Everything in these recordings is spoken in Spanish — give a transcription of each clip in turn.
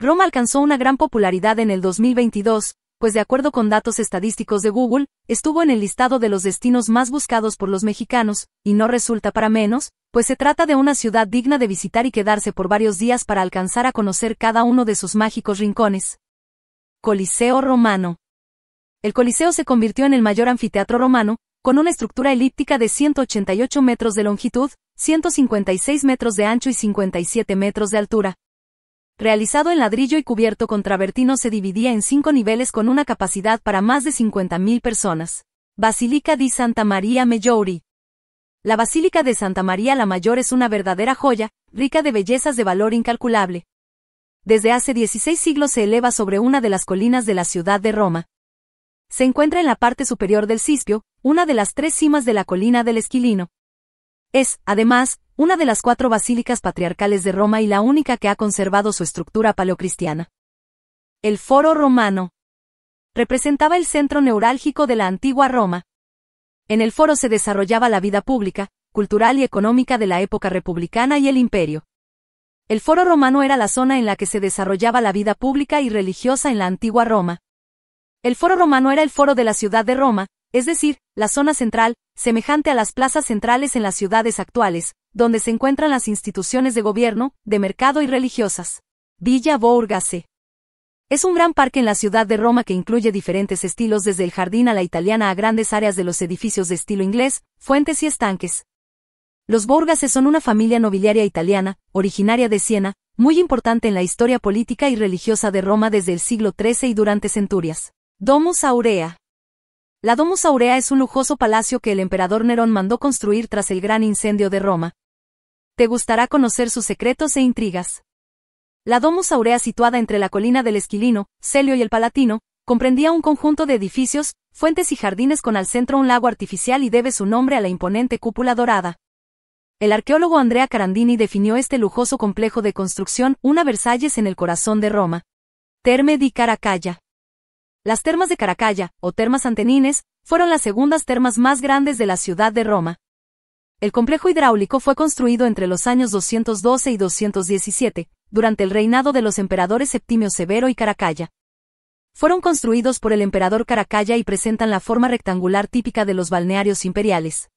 Roma alcanzó una gran popularidad en el 2022, pues de acuerdo con datos estadísticos de Google, estuvo en el listado de los destinos más buscados por los mexicanos, y no resulta para menos, pues se trata de una ciudad digna de visitar y quedarse por varios días para alcanzar a conocer cada uno de sus mágicos rincones. Coliseo romano. El Coliseo se convirtió en el mayor anfiteatro romano, con una estructura elíptica de 188 metros de longitud, 156 metros de ancho y 57 metros de altura, realizado en ladrillo y cubierto con travertino, se dividía en cinco niveles con una capacidad para más de 50.000 personas. Basílica di Santa María Maggiore. La Basílica de Santa María la Mayor es una verdadera joya, rica de bellezas de valor incalculable. Desde hace 16 siglos se eleva sobre una de las colinas de la ciudad de Roma. Se encuentra en la parte superior del Cispio, una de las tres cimas de la colina del Esquilino. Es, además, una de las cuatro basílicas patriarcales de Roma y la única que ha conservado su estructura paleocristiana. El foro romano representaba el centro neurálgico de la antigua Roma. En el foro se desarrollaba la vida pública, cultural y económica de la época republicana y el imperio. El foro romano era la zona en la que se desarrollaba la vida pública y religiosa en la antigua Roma. El foro romano era el foro de la ciudad de Roma, es decir, la zona central, semejante a las plazas centrales en las ciudades actuales, donde se encuentran las instituciones de gobierno, de mercado y religiosas. Villa Borghese. Es un gran parque en la ciudad de Roma que incluye diferentes estilos desde el jardín a la italiana a grandes áreas de los edificios de estilo inglés, fuentes y estanques. Los Borgase son una familia nobiliaria italiana, originaria de Siena, muy importante en la historia política y religiosa de Roma desde el siglo XIII y durante centurias. Domus Aurea. La Domus Aurea es un lujoso palacio que el emperador Nerón mandó construir tras el gran incendio de Roma. Te gustará conocer sus secretos e intrigas. La Domus Aurea situada entre la colina del Esquilino, Celio y el Palatino, comprendía un conjunto de edificios, fuentes y jardines con al centro un lago artificial y debe su nombre a la imponente cúpula dorada. El arqueólogo Andrea Carandini definió este lujoso complejo de construcción una Versalles en el corazón de Roma. Terme di Caracalla. Las termas de Caracalla, o termas antenines, fueron las segundas termas más grandes de la ciudad de Roma. El complejo hidráulico fue construido entre los años 212 y 217, durante el reinado de los emperadores Septimio Severo y Caracalla. Fueron construidos por el emperador Caracalla y presentan la forma rectangular típica de los balnearios imperiales.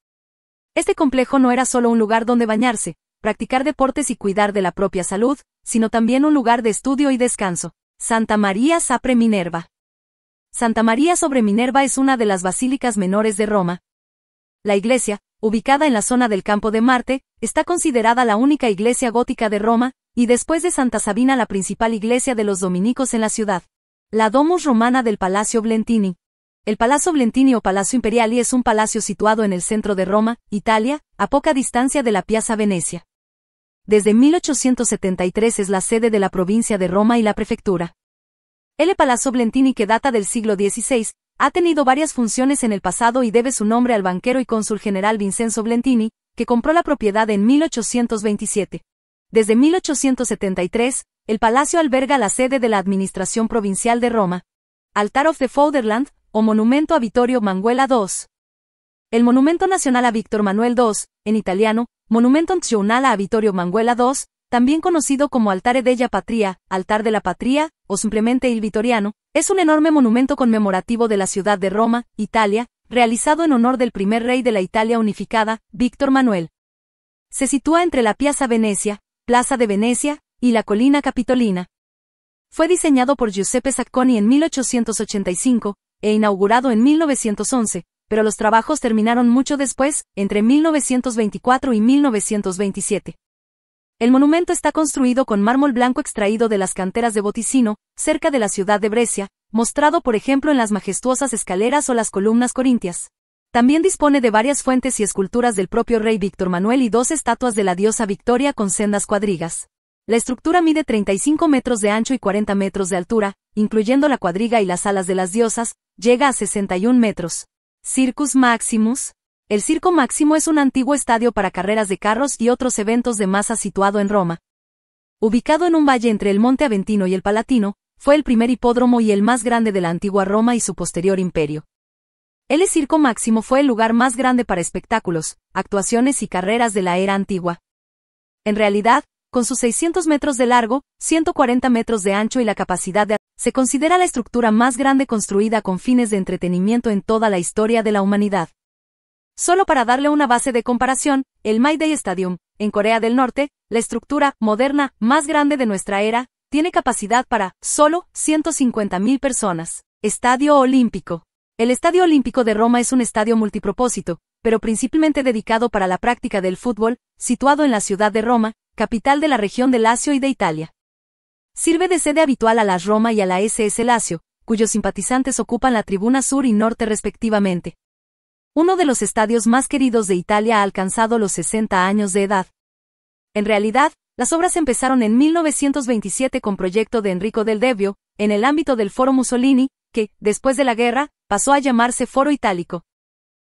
Este complejo no era solo un lugar donde bañarse, practicar deportes y cuidar de la propia salud, sino también un lugar de estudio y descanso. Santa María Sapre Minerva. Santa María sobre Minerva es una de las basílicas menores de Roma. La iglesia, ubicada en la zona del Campo de Marte, está considerada la única iglesia gótica de Roma, y después de Santa Sabina la principal iglesia de los dominicos en la ciudad. La Domus Romana del Palacio Blentini. El Palacio Blentini o Palacio Imperiali es un palacio situado en el centro de Roma, Italia, a poca distancia de la Piazza Venecia. Desde 1873 es la sede de la provincia de Roma y la prefectura. El Palazzo Blentini que data del siglo XVI, ha tenido varias funciones en el pasado y debe su nombre al banquero y cónsul general Vincenzo Blentini, que compró la propiedad en 1827. Desde 1873, el palacio alberga la sede de la Administración Provincial de Roma. Altar of the Fatherland, o Monumento a Vittorio Manguela II. El Monumento Nacional a Víctor Manuel II, en italiano, Monumento Nazionale a Vittorio Manguela II, también conocido como Altare della Patria, Altar de la Patria, o simplemente Il Vitoriano, es un enorme monumento conmemorativo de la ciudad de Roma, Italia, realizado en honor del primer rey de la Italia unificada, Víctor Manuel. Se sitúa entre la Piazza Venecia, Plaza de Venecia, y la Colina Capitolina. Fue diseñado por Giuseppe Sacconi en 1885 e inaugurado en 1911, pero los trabajos terminaron mucho después, entre 1924 y 1927. El monumento está construido con mármol blanco extraído de las canteras de Boticino, cerca de la ciudad de Brescia, mostrado por ejemplo en las majestuosas escaleras o las columnas corintias. También dispone de varias fuentes y esculturas del propio rey Víctor Manuel y dos estatuas de la diosa Victoria con sendas cuadrigas. La estructura mide 35 metros de ancho y 40 metros de altura, incluyendo la cuadriga y las alas de las diosas, llega a 61 metros. Circus Maximus, el Circo Máximo es un antiguo estadio para carreras de carros y otros eventos de masa situado en Roma. Ubicado en un valle entre el Monte Aventino y el Palatino, fue el primer hipódromo y el más grande de la antigua Roma y su posterior imperio. El Circo Máximo fue el lugar más grande para espectáculos, actuaciones y carreras de la era antigua. En realidad, con sus 600 metros de largo, 140 metros de ancho y la capacidad de... Se considera la estructura más grande construida con fines de entretenimiento en toda la historia de la humanidad. Solo para darle una base de comparación, el Mayday Stadium, en Corea del Norte, la estructura moderna más grande de nuestra era, tiene capacidad para solo 150.000 personas. Estadio Olímpico. El Estadio Olímpico de Roma es un estadio multipropósito, pero principalmente dedicado para la práctica del fútbol, situado en la ciudad de Roma, capital de la región de Lacio y de Italia. Sirve de sede habitual a la Roma y a la SS Lazio, cuyos simpatizantes ocupan la tribuna sur y norte respectivamente. Uno de los estadios más queridos de Italia ha alcanzado los 60 años de edad. En realidad, las obras empezaron en 1927 con proyecto de Enrico del Devio, en el ámbito del Foro Mussolini, que, después de la guerra, pasó a llamarse Foro Itálico.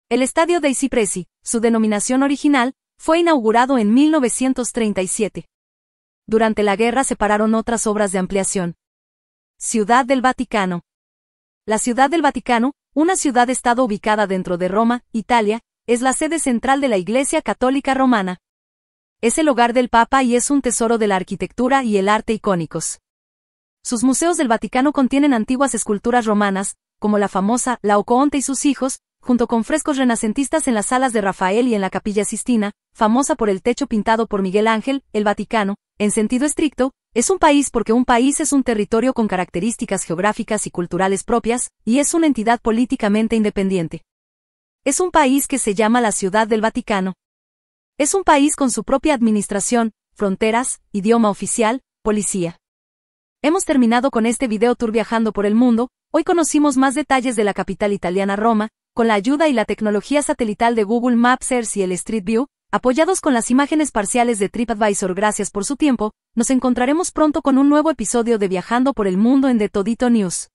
El estadio dei Cipressi, su denominación original, fue inaugurado en 1937. Durante la guerra se pararon otras obras de ampliación. Ciudad del Vaticano. La Ciudad del Vaticano, una ciudad-estado ubicada dentro de Roma, Italia, es la sede central de la Iglesia Católica Romana. Es el hogar del Papa y es un tesoro de la arquitectura y el arte icónicos. Sus museos del Vaticano contienen antiguas esculturas romanas, como la famosa Laocoonte y sus hijos, junto con frescos renacentistas en las salas de Rafael y en la Capilla Sistina, famosa por el techo pintado por Miguel Ángel, el Vaticano, en sentido estricto, es un país porque un país es un territorio con características geográficas y culturales propias, y es una entidad políticamente independiente. Es un país que se llama la Ciudad del Vaticano. Es un país con su propia administración, fronteras, idioma oficial, policía. Hemos terminado con este video tour viajando por el mundo, hoy conocimos más detalles de la capital italiana Roma, con la ayuda y la tecnología satelital de Google Maps Earth y el Street View, apoyados con las imágenes parciales de TripAdvisor, gracias por su tiempo, nos encontraremos pronto con un nuevo episodio de Viajando por el Mundo en The Todito News.